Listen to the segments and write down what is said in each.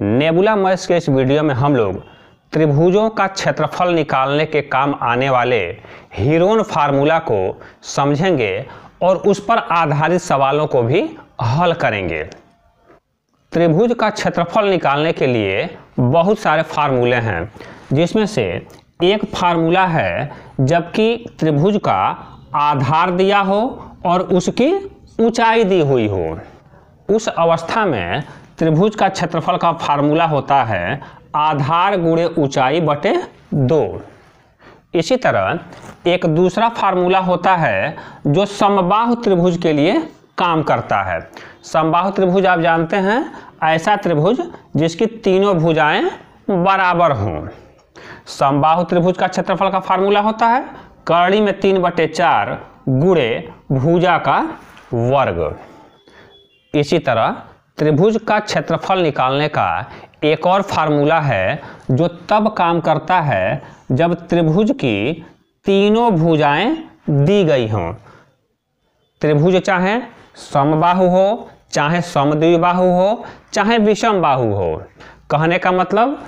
nebula mess के इस video में हम लोग त्रिभुजों का क्षेत्रफल निकालने के काम आने वाले हीरोन फार्मूला को समझेंगे और उस पर आधारित सवालों को भी हल करेंगे त्रिभुज का क्षेत्रफल निकालने के लिए बहुत सारे फार्मूले हैं जिसमें से एक फार्मूला है जबकि त्रिभुज का आधार दिया हो और उसकी ऊंचाई दी हुई हो उस अवस्था में त्रिभुज का क्षेत्रफल का फार्मूला होता है आधार गुणे ऊंचाई बटे दो इसी तरह एक दूसरा फार्मूला होता है जो समबाहु त्रिभुज के लिए काम करता है समबाहु त्रिभुज आप जानते हैं ऐसा त्रिभुज जिसकी तीनों भुजाएं बराबर हों समबाहु त्रिभुज का क्षेत्रफल का फार्मूला होता है कर्णी में तीन बटे चार गुड़े भुजा का वर्ग इसी तरह त्रिभुज का क्षेत्रफल निकालने का एक और फार्मूला है जो तब काम करता है जब त्रिभुज की तीनों भुजाएं दी गई हों त्रिभुज चाहे समबाहु हो चाहे समद्विबाहु हो चाहे विषम बाहु हो कहने का मतलब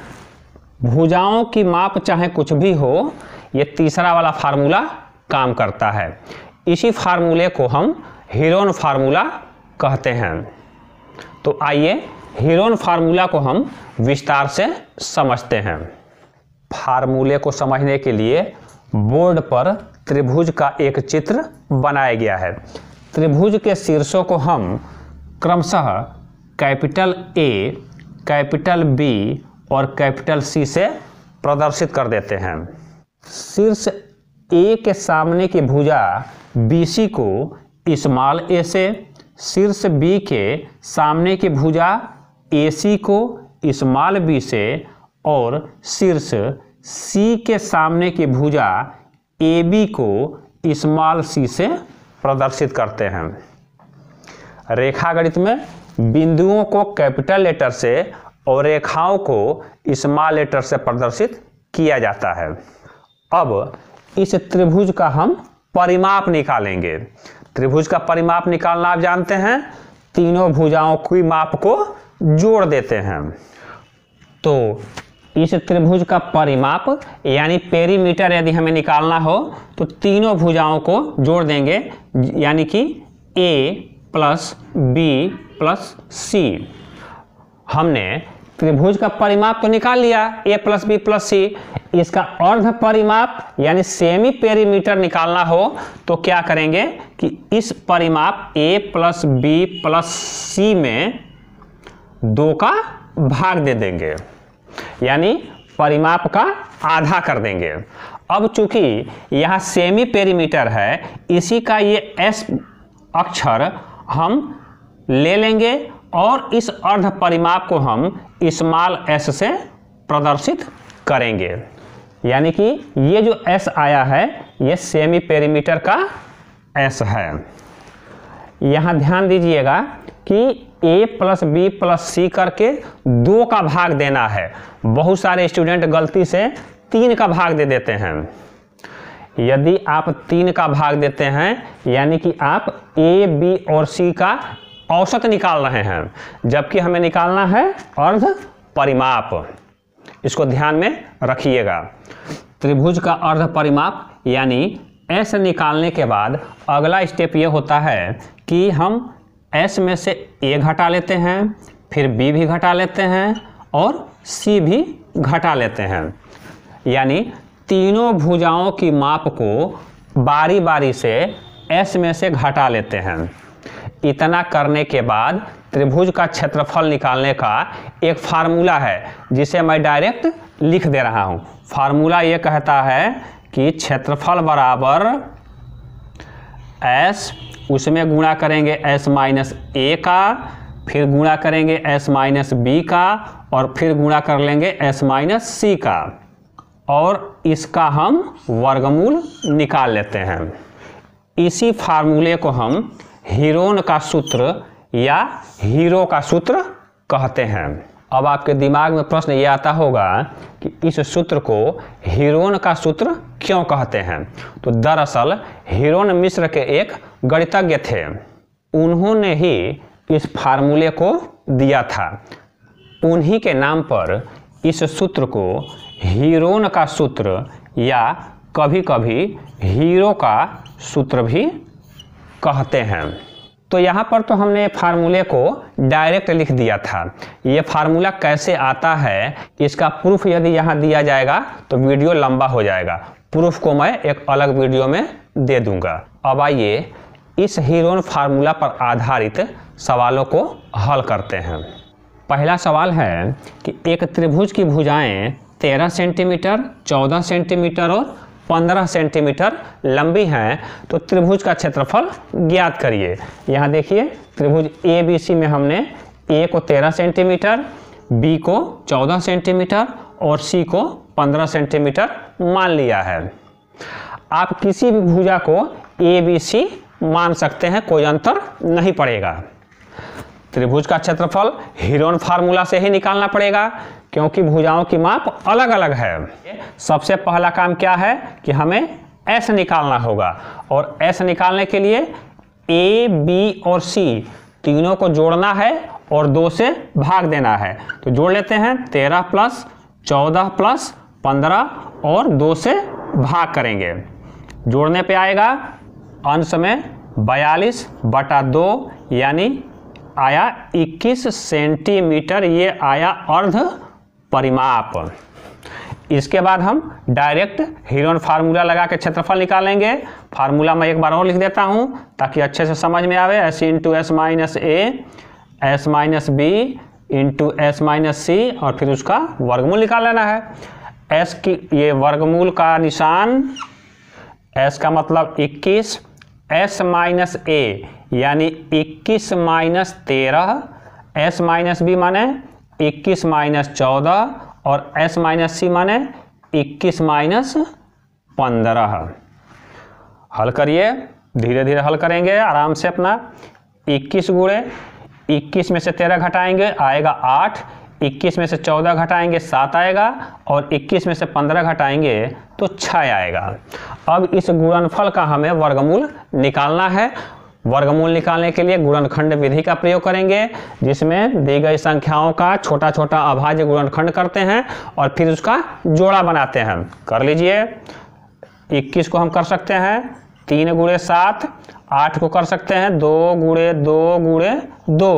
भुजाओं की माप चाहे कुछ भी हो ये तीसरा वाला फार्मूला काम करता है इसी फार्मूले को हम हीरोन फार्मूला कहते हैं तो आइए हीरोन फार्मूला को हम विस्तार से समझते हैं फार्मूले को समझने के लिए बोर्ड पर त्रिभुज का एक चित्र बनाया गया है त्रिभुज के शीर्षों को हम क्रमशः कैपिटल ए कैपिटल बी और कैपिटल सी से प्रदर्शित कर देते हैं शीर्ष ए के सामने की भुजा सी को स्मॉल ए से शीर्ष बी के सामने की भुजा ए सी को स्मॉल बी से और शीर्ष सी के सामने की भुजा ए बी को स्मॉल सी से प्रदर्शित करते हैं रेखा गणित में बिंदुओं को कैपिटल लेटर से और रेखाओं को स्मॉल लेटर से प्रदर्शित किया जाता है अब इस त्रिभुज का हम परिमाप निकालेंगे त्रिभुज का परिमाप निकालना आप जानते हैं तीनों भुजाओं की माप को जोड़ देते हैं तो इस त्रिभुज का परिमाप यानी पेरीमीटर यदि हमें निकालना हो तो तीनों भुजाओं को जोड़ देंगे यानी कि A plus B plus C हमने त्रिभुज का परिमाप तो निकाल लिया A plus B plus C इसका अर्ध परिमाप यानी सेमी पेरीमीटर निकालना हो तो क्या करेंगे कि इस परिमाप A plus B plus C में दो का भाग दे देंगे यानी परिमाप का आधा कर देंगे अब चूंकि यहाँ सेमी पेरीमीटर है इसी का ये एस अक्षर हम ले लेंगे और इस अर्ध परिमाप को हम स्मॉल एस से प्रदर्शित करेंगे यानी कि ये जो एस आया है ये सेमी पेरीमीटर का एस है यहाँ ध्यान दीजिएगा कि A plus B plus C करके दो का भाग देना है बहुत सारे स्टूडेंट गलती से तीन का भाग दे देते हैं यदि आप तीन का भाग देते हैं यानी कि आप ए बी और सी का औसत निकाल रहे हैं जबकि हमें निकालना है अर्ध परिमाप इसको ध्यान में रखिएगा त्रिभुज का अर्ध परिमाप यानी एस निकालने के बाद अगला स्टेप ये होता है कि हम एस में से ए घटा लेते हैं फिर बी भी घटा लेते हैं और सी भी घटा लेते हैं यानी तीनों भुजाओं की माप को बारी बारी से एस में से घटा लेते हैं इतना करने के बाद त्रिभुज का क्षेत्रफल निकालने का एक फार्मूला है जिसे मैं डायरेक्ट लिख दे रहा हूँ फार्मूला ये कहता है कि क्षेत्रफल बराबर एस उसमें गुणा करेंगे एस माइनस ए का फिर गुणा करेंगे एस माइनस बी का और फिर गुणा कर लेंगे एस माइनस सी का और इसका हम वर्गमूल निकाल लेते हैं इसी फार्मूले को हम हीरोन का सूत्र या हीरो का सूत्र कहते हैं अब आपके दिमाग में प्रश्न ये आता होगा कि इस सूत्र को हीरोन का सूत्र क्यों कहते हैं तो दरअसल हीरोन मिश्र के एक गणितज्ञ थे उन्होंने ही इस फार्मूले को दिया था उन्हीं के नाम पर इस सूत्र को हीरोन का सूत्र या कभी कभी हीरो का सूत्र भी कहते हैं तो यहाँ पर तो हमने फार्मूले को डायरेक्ट लिख दिया था ये फार्मूला कैसे आता है इसका प्रूफ यदि यहाँ दिया जाएगा तो वीडियो लंबा हो जाएगा प्रूफ को मैं एक अलग वीडियो में दे दूंगा अब आइए इस हीरोन फार्मूला पर आधारित सवालों को हल करते हैं पहला सवाल है कि एक त्रिभुज की भुजाएं 13 सेंटीमीटर 14 सेंटीमीटर और 15 सेंटीमीटर लंबी हैं तो त्रिभुज का क्षेत्रफल ज्ञात करिए यहाँ देखिए त्रिभुज ए बी सी में हमने ए को 13 सेंटीमीटर बी को 14 सेंटीमीटर और सी को 15 सेंटीमीटर मान लिया है आप किसी भी भुजा को ए बी सी मान सकते हैं कोई अंतर नहीं पड़ेगा त्रिभुज का क्षेत्रफल हिरोन फार्मूला से ही निकालना पड़ेगा क्योंकि भुजाओं की माप अलग अलग है सबसे पहला काम क्या है कि हमें एस निकालना होगा और एस निकालने के लिए ए बी और सी तीनों को जोड़ना है और दो से भाग देना है तो जोड़ लेते हैं तेरह प्लस चौदह प्लस पंद्रह और दो से भाग करेंगे जोड़ने पे आएगा अंश में बयालीस बटा दो यानी आया 21 सेंटीमीटर ये आया अर्ध परिमाप इसके बाद हम डायरेक्ट हिरोन फार्मूला लगा के क्षेत्रफल निकालेंगे फार्मूला मैं एक बार और लिख देता हूँ ताकि अच्छे से समझ में आवे S into S minus A S minus B into S minus C और फिर उसका वर्गमूल निकाल लेना है एस की ये वर्गमूल का निशान एस का मतलब 21 एस माइनस ए यानी 21 माइनस तेरह एस माइनस बी माने इक्कीस माइनस चौदह और एस माइनस सी माने इक्कीस माइनस पंद्रह हल करिए धीरे धीरे हल करेंगे आराम से अपना इक्कीस गुड़े इक्कीस में से तेरह घटाएंगे आएगा आठ इक्कीस में से चौदह घटाएंगे सात आएगा और इक्कीस में से पंद्रह घटाएंगे तो छः आएगा अब इस गुणनफल का हमें वर्गमूल निकालना है वर्गमूल निकालने के लिए गुणनखंड विधि का प्रयोग करेंगे जिसमें दी गई संख्याओं का छोटा छोटा अभाज्य गुणनखंड करते हैं और फिर उसका जोड़ा बनाते हैं कर लीजिए 21 को हम कर सकते हैं तीन गुड़े सात आठ को कर सकते हैं दो गुड़े दो गुड़े दो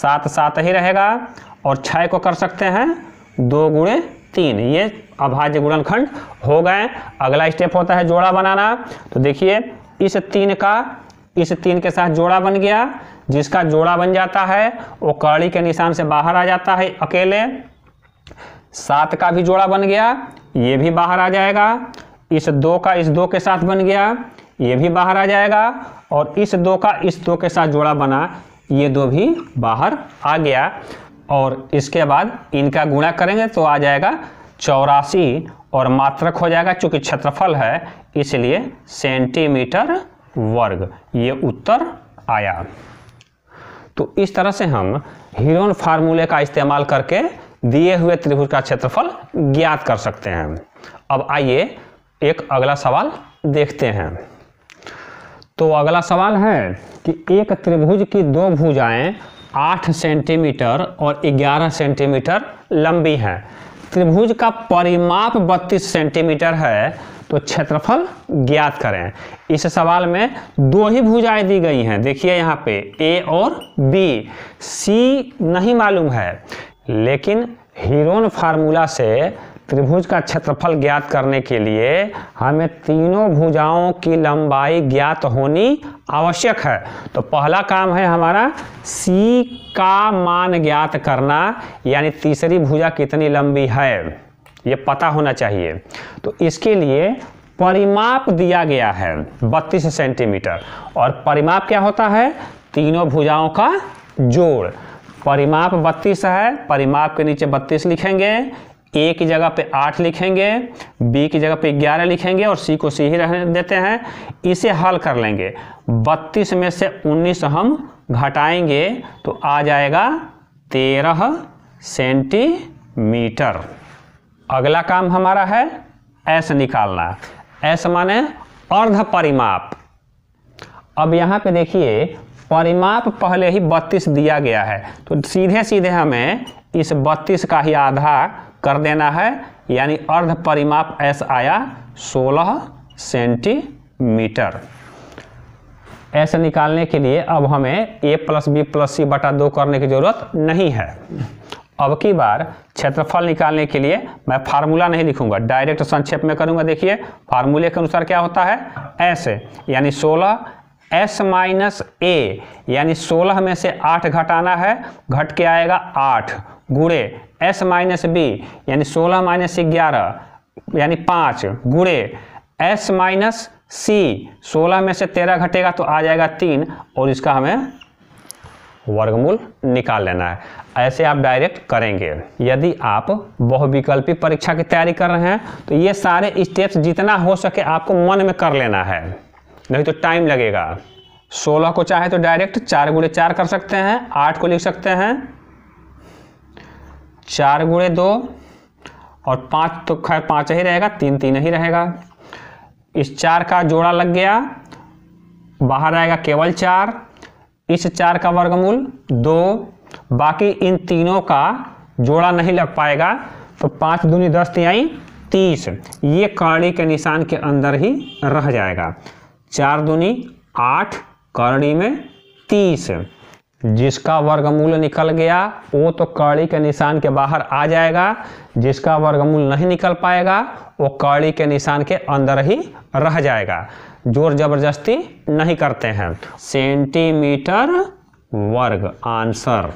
सात सात ही रहेगा और छः को कर सकते हैं दो गुड़े तीन ये अभाज्य गुणनखंड हो गए अगला स्टेप होता है जोड़ा बनाना तो देखिए इस तीन का इस तीन के साथ जोड़ा बन गया जिसका जोड़ा बन जाता है वो कड़ी के निशान से बाहर आ जाता है अकेले सात का भी जोड़ा बन गया ये भी बाहर आ जाएगा इस दो का इस दो के साथ बन गया ये भी बाहर आ जाएगा और इस दो का इस दो के साथ जोड़ा बना ये दो भी बाहर आ गया और इसके बाद इनका गुणा करेंगे तो आ जाएगा चौरासी और मात्रक हो जाएगा क्योंकि क्षेत्रफल है इसलिए सेंटीमीटर वर्ग ये उत्तर आया तो इस तरह से हम हिरोन फार्मूले का इस्तेमाल करके दिए हुए त्रिभुज का क्षेत्रफल ज्ञात कर सकते हैं अब आइए एक अगला सवाल देखते हैं तो अगला सवाल है कि एक त्रिभुज की दो भुजाएं 8 सेंटीमीटर और 11 सेंटीमीटर लंबी हैं त्रिभुज का परिमाप 32 सेंटीमीटर है तो क्षेत्रफल ज्ञात करें इस सवाल में दो ही भुजाएं दी गई हैं देखिए यहाँ पे ए और बी सी नहीं मालूम है लेकिन हीरोन फार्मूला से त्रिभुज का क्षेत्रफल ज्ञात करने के लिए हमें तीनों भुजाओं की लंबाई ज्ञात होनी आवश्यक है तो पहला काम है हमारा सी का मान ज्ञात करना यानी तीसरी भुजा कितनी लंबी है ये पता होना चाहिए तो इसके लिए परिमाप दिया गया है 32 सेंटीमीटर और परिमाप क्या होता है तीनों भुजाओं का जोड़ परिमाप 32 है परिमाप के नीचे 32 लिखेंगे ए की जगह पे आठ लिखेंगे बी की जगह पे ग्यारह लिखेंगे और सी को सी ही रहने देते हैं इसे हल कर लेंगे बत्तीस में से उन्नीस हम घटाएंगे तो आ जाएगा तेरह सेंटीमीटर अगला काम हमारा है एस निकालना एस माने अर्ध परिमाप अब यहाँ पे देखिए परिमाप पहले ही 32 दिया गया है तो सीधे सीधे हमें इस 32 का ही आधा कर देना है यानी अर्ध परिमाप एस आया 16 सेंटीमीटर ऐसे निकालने के लिए अब हमें A plus B plus C बटा दो करने की ज़रूरत नहीं है अब की बार क्षेत्रफल निकालने के लिए मैं फार्मूला नहीं लिखूंगा डायरेक्ट संक्षेप में करूंगा देखिए फार्मूले के अनुसार क्या होता है एस यानी सोलह एस माइनस ए यानी सोलह में से आठ घटाना है घट के आएगा आठ गुड़े एस माइनस बी यानी सोलह माइनस ग्यारह यानी पाँच गुड़े एस माइनस सी सोलह में से तेरह घटेगा तो आ जाएगा तीन और इसका हमें वर्गमूल निकाल लेना है ऐसे आप डायरेक्ट करेंगे यदि आप बहुविकल्पी परीक्षा की तैयारी कर रहे हैं तो ये सारे स्टेप्स जितना हो सके आपको मन में कर लेना है नहीं तो टाइम लगेगा सोलह को चाहे तो डायरेक्ट चार गुड़े चार कर सकते हैं आठ को लिख सकते हैं चार गुड़े दो और पाँच तो खैर पाँच ही रहेगा तीन तीन ही रहेगा इस चार का जोड़ा लग गया बाहर आएगा केवल चार इस चार का वर्गमूल दो बाकी इन तीनों का जोड़ा नहीं लग पाएगा तो पाँच दूनी दस तिहाई तीस ये कर्णी के निशान के अंदर ही रह जाएगा चार दूनी आठ कर्णी में तीस जिसका वर्गमूल निकल गया वो तो कड़ी के निशान के बाहर आ जाएगा जिसका वर्गमूल नहीं निकल पाएगा वो कड़ी के निशान के अंदर ही रह जाएगा जोर जबरदस्ती नहीं करते हैं सेंटीमीटर वर्ग आंसर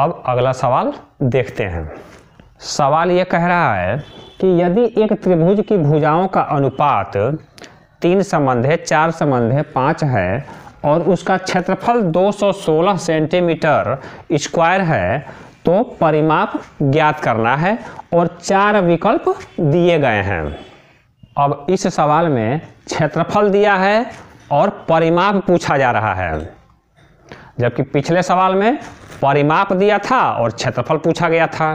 अब अगला सवाल देखते हैं सवाल ये कह रहा है कि यदि एक त्रिभुज की भुजाओं का अनुपात तीन संबंध है चार संबंध है पाँच है और उसका क्षेत्रफल 216 सेंटीमीटर स्क्वायर है तो परिमाप ज्ञात करना है और चार विकल्प दिए गए हैं अब इस सवाल में क्षेत्रफल दिया है और परिमाप पूछा जा रहा है जबकि पिछले सवाल में परिमाप दिया था और क्षेत्रफल पूछा गया था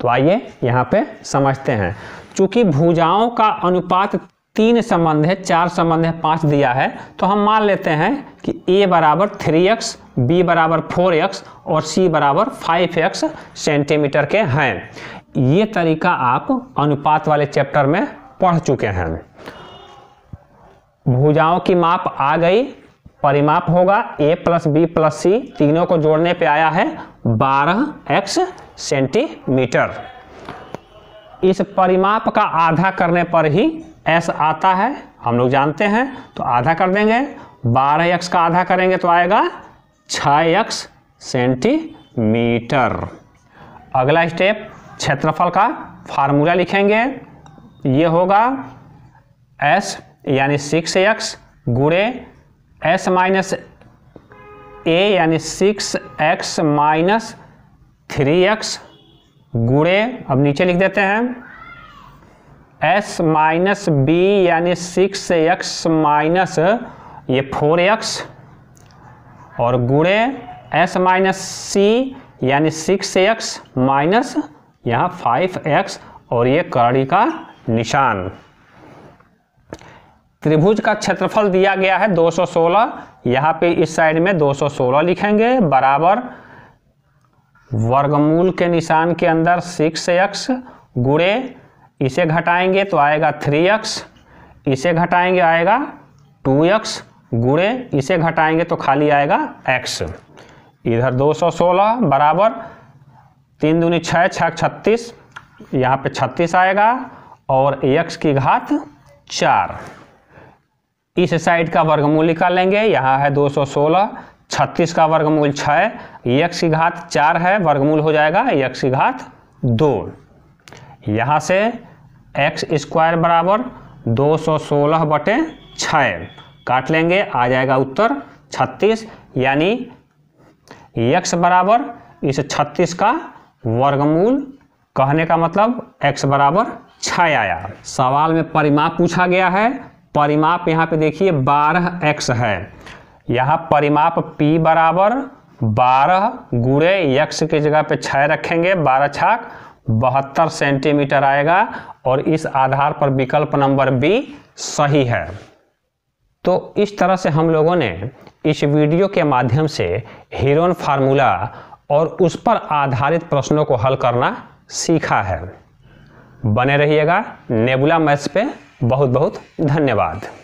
तो आइए यहाँ पे समझते हैं चूंकि भुजाओं का अनुपात तीन संबंध है चार संबंध है पाँच दिया है तो हम मान लेते हैं कि a बराबर थ्री एक्स बी बराबर फोर एक्स और c बराबर फाइव एक्स सेंटीमीटर के हैं ये तरीका आप अनुपात वाले चैप्टर में पढ़ चुके हैं भुजाओं की माप आ गई परिमाप होगा A plus B plus C तीनों को जोड़ने पे आया है 12x एक्स सेंटीमीटर इस परिमाप का आधा करने पर ही एस आता है हम लोग जानते हैं तो आधा कर देंगे 12x एक्स का आधा करेंगे तो आएगा 6x सेंटीमीटर अगला स्टेप क्षेत्रफल का फार्मूला लिखेंगे ये होगा एस यानी सिक्स एक्स गुड़े एस माइनस ए यानी six X minus three X गुड़े अब नीचे लिख देते हैं एस माइनस बी यानी सिक्स एक्स माइनस ये फोर एक्स और गुड़े एस माइनस सी यानी सिक्स एक्स माइनस यहाँ फाइव एक्स और ये कड़ी का निशान त्रिभुज का क्षेत्रफल दिया गया है 216 यहाँ पे इस साइड में 216 लिखेंगे बराबर वर्गमूल के निशान के अंदर सिक्स एक्स गुड़े इसे घटाएंगे तो आएगा थ्री एक्स इसे घटाएंगे आएगा टू एक्स गुड़े इसे घटाएंगे तो खाली आएगा एक्स इधर 216 बराबर तीन दूनी छः छः छत्तीस यहाँ पे छत्तीस आएगा और एक्स की घात चार इस साइड का वर्गमूल निकाल लेंगे यहाँ है 216 36 का वर्गमूल 6 यक्ष घात चार है वर्गमूल हो जाएगा यक्ष घात दो यहाँ से एक्स स्क्वायर बराबर 216 बटे छः काट लेंगे आ जाएगा उत्तर 36 यानी यक्ष बराबर इस 36 का वर्गमूल कहने का मतलब x बराबर छः आया सवाल में परिमाप पूछा गया है परिमाप यहाँ पे देखिए बारह एक्स है यहाँ परिमाप पी बराबर बारह गुड़े यक्स की जगह पे छः रखेंगे बारह छाक बहत्तर सेंटीमीटर आएगा और इस आधार पर विकल्प नंबर बी सही है तो इस तरह से हम लोगों ने इस वीडियो के माध्यम से हीरोन फार्मूला और उस पर आधारित प्रश्नों को हल करना सीखा है बने रहिएगा नेबुला मैथ्स पे बहुत बहुत धन्यवाद